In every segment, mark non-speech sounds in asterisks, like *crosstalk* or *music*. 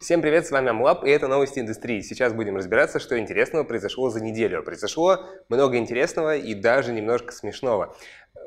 Всем привет, с вами Амлаб, и это новости индустрии. Сейчас будем разбираться, что интересного произошло за неделю. Произошло много интересного и даже немножко смешного.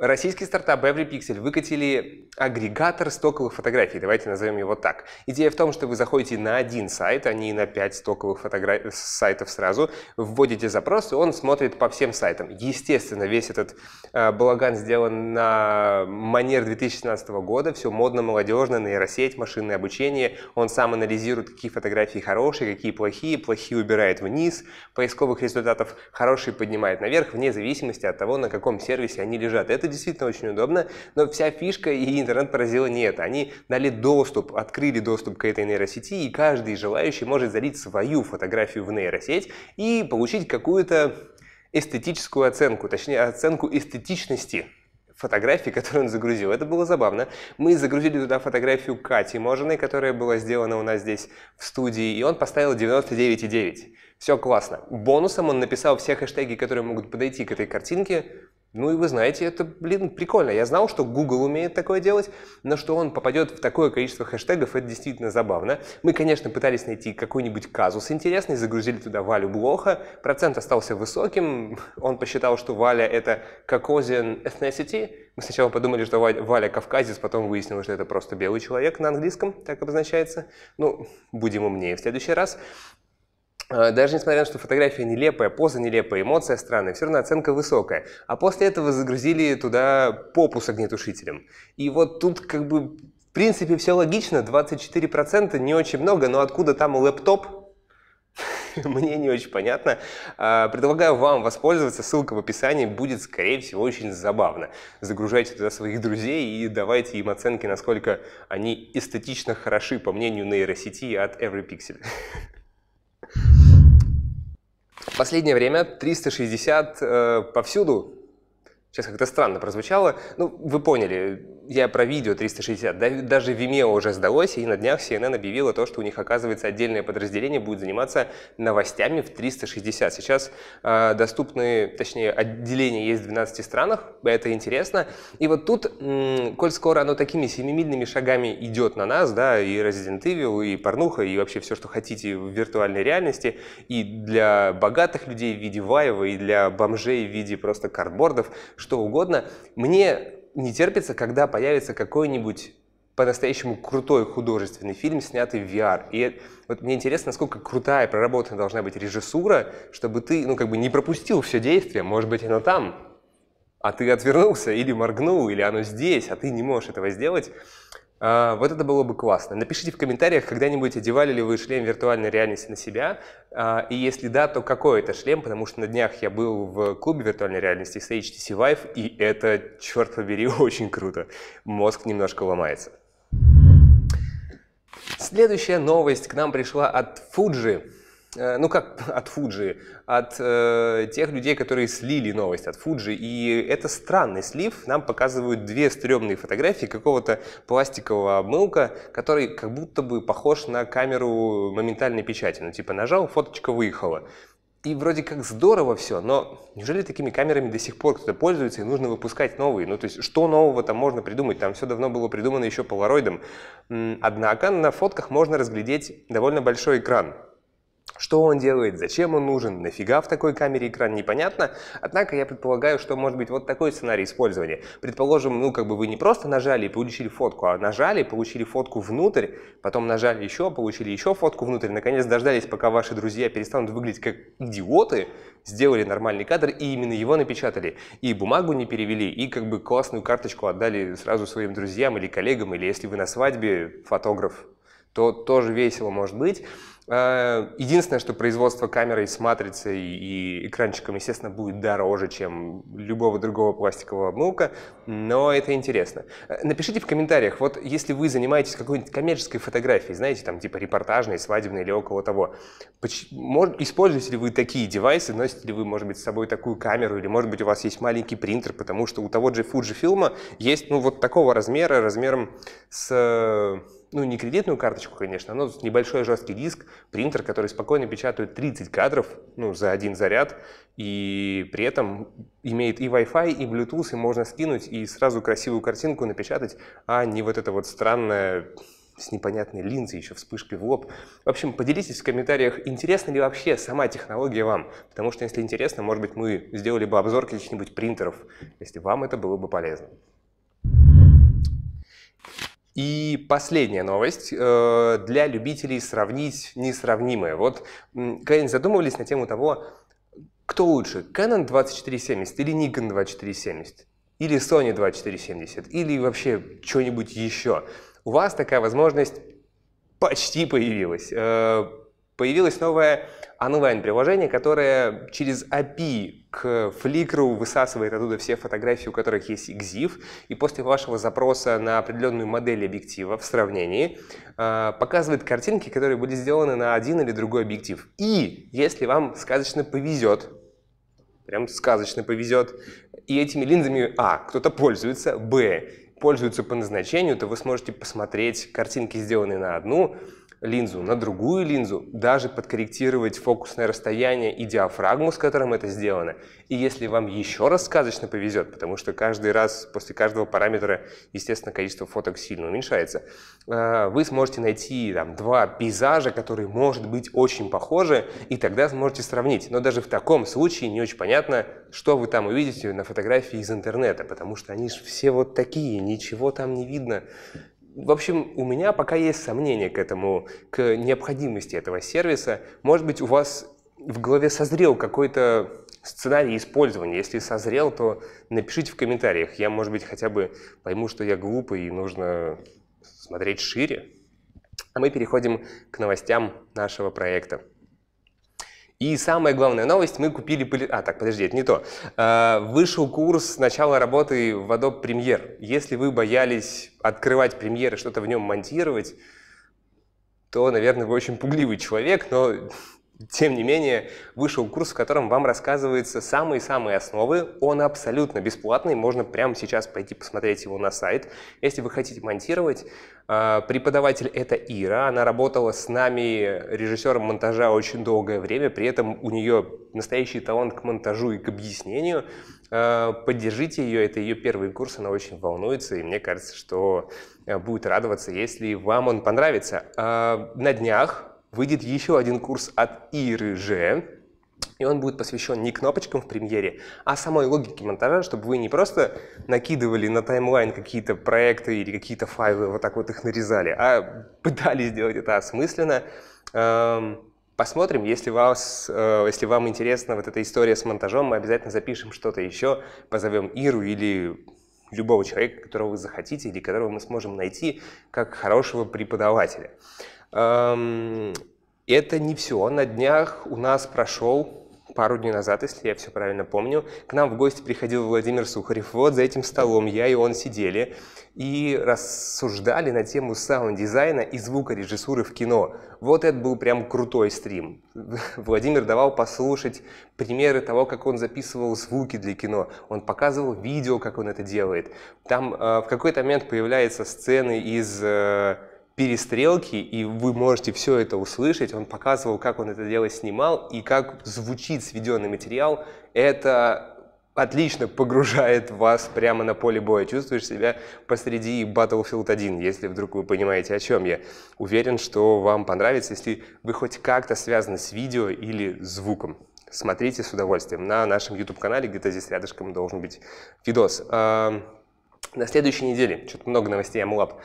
Российский стартап Every выкатили агрегатор стоковых фотографий, давайте назовем его так. Идея в том, что вы заходите на один сайт, а не на пять стоковых фотогра... сайтов сразу, вводите запрос, и он смотрит по всем сайтам. Естественно, весь этот э, балаган сделан на манер 2017 года, все модно, молодежно, нейросеть, машинное обучение. Он сам анализирует, какие фотографии хорошие, какие плохие, плохие убирает вниз, поисковых результатов хорошие поднимает наверх, вне зависимости от того, на каком сервисе они лежат. Это действительно очень удобно, но вся фишка и интернет поразила не это. Они дали доступ, открыли доступ к этой нейросети, и каждый желающий может залить свою фотографию в нейросеть и получить какую-то эстетическую оценку, точнее оценку эстетичности фотографии, *laughs* которую он загрузил. Это было забавно. Мы загрузили туда фотографию Кати Можиной, которая была сделана у нас здесь в студии, и он поставил 99,9. Все классно. Бонусом он написал все хэштеги, которые могут подойти к этой картинке, ну и вы знаете, это, блин, прикольно. Я знал, что Google умеет такое делать, но что он попадет в такое количество хэштегов, это действительно забавно. Мы, конечно, пытались найти какой-нибудь казус интересный, загрузили туда Валю Блоха. Процент остался высоким. Он посчитал, что Валя — это Caucasian ethnicity. Мы сначала подумали, что Валя, Валя кавказец, потом выяснилось, что это просто белый человек на английском, так обозначается. Ну, будем умнее в следующий раз. А, даже несмотря на то, что фотография нелепая, поза нелепая, эмоция странная, все равно оценка высокая. А после этого загрузили туда попу с огнетушителем. И вот тут как бы, в принципе, все логично, 24% не очень много, но откуда там лэптоп? *laughs* Мне не очень понятно. А, предлагаю вам воспользоваться, ссылка в описании, будет, скорее всего, очень забавно. Загружайте туда своих друзей и давайте им оценки, насколько они эстетично хороши, по мнению нейросети от Every Pixel. *laughs* Последнее время 360 э, повсюду. Сейчас как-то странно прозвучало. Ну, вы поняли, я про видео 360, даже Vimeo уже сдалось, и на днях CNN объявила то, что у них, оказывается, отдельное подразделение будет заниматься новостями в 360. Сейчас э, доступны, точнее, отделения есть в 12 странах, это интересно. И вот тут, м- коль скоро оно такими семимильными шагами идет на нас, да, и Resident Evil, и порнуха, и вообще все, что хотите в виртуальной реальности, и для богатых людей в виде Ваева, и для бомжей в виде просто кардбордов, что угодно, мне не терпится, когда появится какой-нибудь по-настоящему крутой художественный фильм, снятый в VR. И вот мне интересно, насколько крутая проработанная должна быть режиссура, чтобы ты, ну, как бы не пропустил все действия. может быть, оно там, а ты отвернулся или моргнул, или оно здесь, а ты не можешь этого сделать. А, вот это было бы классно. Напишите в комментариях, когда-нибудь одевали ли вы шлем виртуальной реальности на себя, а, и если да, то какой это шлем, потому что на днях я был в клубе виртуальной реальности с HTC Vive, и это, черт побери, *laughs* очень круто. Мозг немножко ломается. Следующая новость к нам пришла от Fuji. Э, ну как *laughs* от Фуджи, от э, тех людей, которые слили новость от Фуджи. И это странный слив. Нам показывают две стрёмные фотографии какого-то пластикового обмылка, который как будто бы похож на камеру моментальной печати. Ну типа нажал, фоточка выехала. И вроде как здорово все, но неужели такими камерами до сих пор кто-то пользуется и нужно выпускать новые? Ну, то есть, что нового там можно придумать? Там все давно было придумано еще полароидом. Однако на фотках можно разглядеть довольно большой экран, что он делает, зачем он нужен, нафига в такой камере экран, непонятно. Однако я предполагаю, что может быть вот такой сценарий использования. Предположим, ну как бы вы не просто нажали и получили фотку, а нажали, получили фотку внутрь, потом нажали еще, получили еще фотку внутрь, наконец дождались, пока ваши друзья перестанут выглядеть как идиоты, сделали нормальный кадр и именно его напечатали. И бумагу не перевели, и как бы классную карточку отдали сразу своим друзьям или коллегам, или если вы на свадьбе фотограф, то тоже весело может быть. Э, единственное, что производство камерой с матрицей и экранчиком, естественно, будет дороже, чем любого другого пластикового обмылка, но это интересно. Э, напишите в комментариях, вот если вы занимаетесь какой-нибудь коммерческой фотографией, знаете, там типа репортажной, свадебной или около того, используете ли вы такие девайсы, носите ли вы, может быть, с собой такую камеру, или, может быть, у вас есть маленький принтер, потому что у того же Fujifilm есть, ну, вот такого размера, размером с ну не кредитную карточку, конечно, но небольшой жесткий диск, принтер, который спокойно печатает 30 кадров ну, за один заряд, и при этом имеет и Wi-Fi, и Bluetooth, и можно скинуть и сразу красивую картинку напечатать, а не вот это вот странное с непонятной линзой, еще вспышкой в лоб. В общем, поделитесь в комментариях, интересна ли вообще сама технология вам, потому что если интересно, может быть, мы сделали бы обзор каких-нибудь принтеров, если вам это было бы полезно. И последняя новость э, для любителей сравнить несравнимое. Вот когда задумывались на тему того, кто лучше, Canon 2470 или Nikon 2470? Или Sony 2470? Или вообще что-нибудь еще? У вас такая возможность почти появилась. Э, появилась новая онлайн-приложение, которое через API к Flickr высасывает оттуда все фотографии, у которых есть EXIF, и после вашего запроса на определенную модель объектива в сравнении э, показывает картинки, которые были сделаны на один или другой объектив. И если вам сказочно повезет, прям сказочно повезет, и этими линзами, а, кто-то пользуется, б, пользуются по назначению, то вы сможете посмотреть картинки, сделанные на одну линзу на другую линзу, даже подкорректировать фокусное расстояние и диафрагму, с которым это сделано. И если вам еще раз сказочно повезет, потому что каждый раз после каждого параметра, естественно, количество фоток сильно уменьшается, э, вы сможете найти там, два пейзажа, которые, может быть, очень похожи, и тогда сможете сравнить. Но даже в таком случае не очень понятно, что вы там увидите на фотографии из интернета, потому что они же все вот такие, ничего там не видно в общем, у меня пока есть сомнения к этому, к необходимости этого сервиса. Может быть, у вас в голове созрел какой-то сценарий использования. Если созрел, то напишите в комментариях. Я, может быть, хотя бы пойму, что я глупый и нужно смотреть шире. А мы переходим к новостям нашего проекта. И самая главная новость, мы купили... Поли... А, так, подожди, это не то. А, вышел курс начала работы в Adobe Premiere. Если вы боялись открывать Premiere и что-то в нем монтировать, то, наверное, вы очень пугливый человек, но тем не менее, вышел курс, в котором вам рассказываются самые-самые основы. Он абсолютно бесплатный, можно прямо сейчас пойти посмотреть его на сайт. Если вы хотите монтировать, а, преподаватель это Ира, она работала с нами режиссером монтажа очень долгое время, при этом у нее настоящий талант к монтажу и к объяснению. А, поддержите ее, это ее первый курс, она очень волнуется, и мне кажется, что э, будет радоваться, если вам он понравится. А, на днях выйдет еще один курс от Иры Ж, и он будет посвящен не кнопочкам в премьере, а самой логике монтажа, чтобы вы не просто накидывали на таймлайн какие-то проекты или какие-то файлы, вот так вот их нарезали, а пытались сделать это осмысленно. Эм, посмотрим, если, вас, э, если вам интересна вот эта история с монтажом, мы обязательно запишем что-то еще, позовем Иру или любого человека, которого вы захотите или которого мы сможем найти как хорошего преподавателя. Это не все. На днях у нас прошел пару дней назад, если я все правильно помню, к нам в гости приходил Владимир Сухарев. Вот за этим столом я и он сидели и рассуждали на тему саунд-дизайна и звукорежиссуры в кино. Вот это был прям крутой стрим. *laughs* Владимир давал послушать примеры того, как он записывал звуки для кино. Он показывал видео, как он это делает. Там э, в какой-то момент появляются сцены из... Э, перестрелки, и вы можете все это услышать. Он показывал, как он это дело снимал и как звучит сведенный материал. Это отлично погружает вас прямо на поле боя. Чувствуешь себя посреди Battlefield 1, если вдруг вы понимаете, о чем я. Уверен, что вам понравится, если вы хоть как-то связаны с видео или звуком. Смотрите с удовольствием. На нашем YouTube-канале где-то здесь рядышком должен быть видос. На следующей неделе, что-то много новостей о Мулап,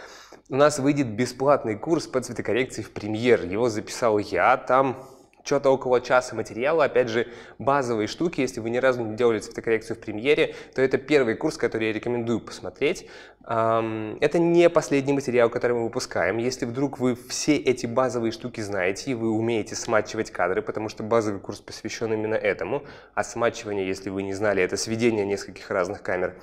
у нас выйдет бесплатный курс по цветокоррекции в премьер. Его записал я, там что-то около часа материала, опять же, базовые штуки, если вы ни разу не делали цветокоррекцию в премьере, то это первый курс, который я рекомендую посмотреть. Это не последний материал, который мы выпускаем. Если вдруг вы все эти базовые штуки знаете, и вы умеете смачивать кадры, потому что базовый курс посвящен именно этому, а смачивание, если вы не знали, это сведение нескольких разных камер,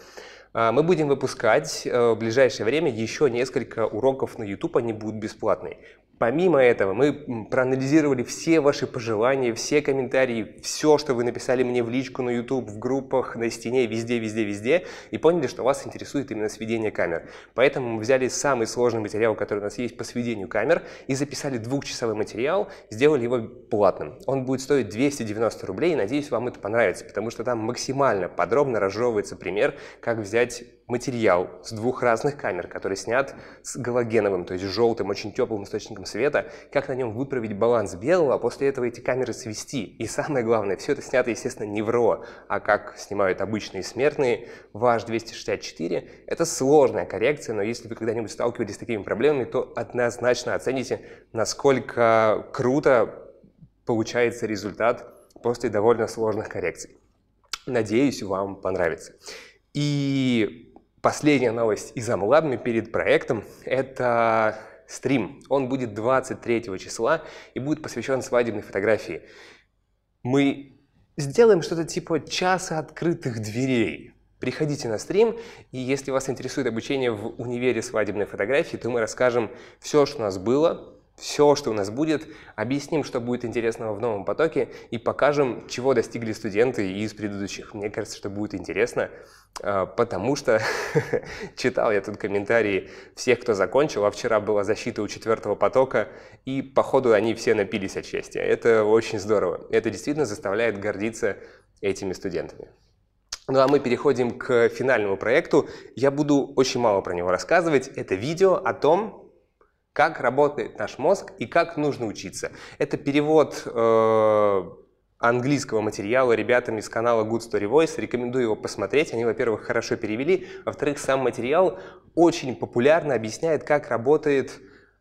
а, мы будем выпускать э, в ближайшее время еще несколько уроков на YouTube, они будут бесплатные. Помимо этого, мы проанализировали все ваши пожелания, все комментарии, все, что вы написали мне в личку на YouTube, в группах, на стене, везде, везде, везде, и поняли, что вас интересует именно сведение камер. Поэтому мы взяли самый сложный материал, который у нас есть по сведению камер, и записали двухчасовой материал, сделали его платным. Он будет стоить 290 рублей, и надеюсь, вам это понравится, потому что там максимально подробно разжевывается пример, как взять материал с двух разных камер, который снят с галогеновым, то есть желтым, очень теплым источником света, как на нем выправить баланс белого, а после этого эти камеры свести. И самое главное, все это снято, естественно, не в RAW, а как снимают обычные смертные. в VH264 — это сложная коррекция, но если вы когда-нибудь сталкивались с такими проблемами, то однозначно оцените, насколько круто получается результат после довольно сложных коррекций. Надеюсь, вам понравится. И Последняя новость из Амлабми перед проектом – это стрим. Он будет 23 числа и будет посвящен свадебной фотографии. Мы сделаем что-то типа часа открытых дверей. Приходите на стрим, и если вас интересует обучение в универе свадебной фотографии, то мы расскажем все, что у нас было, все, что у нас будет, объясним, что будет интересного в новом потоке и покажем, чего достигли студенты из предыдущих. Мне кажется, что будет интересно, а, потому что *laughs* читал я тут комментарии всех, кто закончил, а вчера была защита у четвертого потока, и походу они все напились от счастья. Это очень здорово. Это действительно заставляет гордиться этими студентами. Ну а мы переходим к финальному проекту. Я буду очень мало про него рассказывать. Это видео о том, как работает наш мозг и как нужно учиться. Это перевод э, английского материала ребятами из канала Good Story Voice. Рекомендую его посмотреть. Они, во-первых, хорошо перевели, во-вторых, сам материал очень популярно объясняет, как работает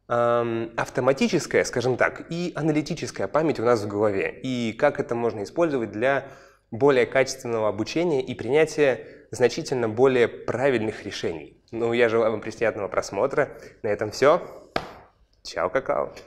эм, автоматическая, скажем так, и аналитическая память у нас в голове, и как это можно использовать для более качественного обучения и принятия значительно более правильных решений. Ну, я желаю вам приятного просмотра. На этом все. 乔克力。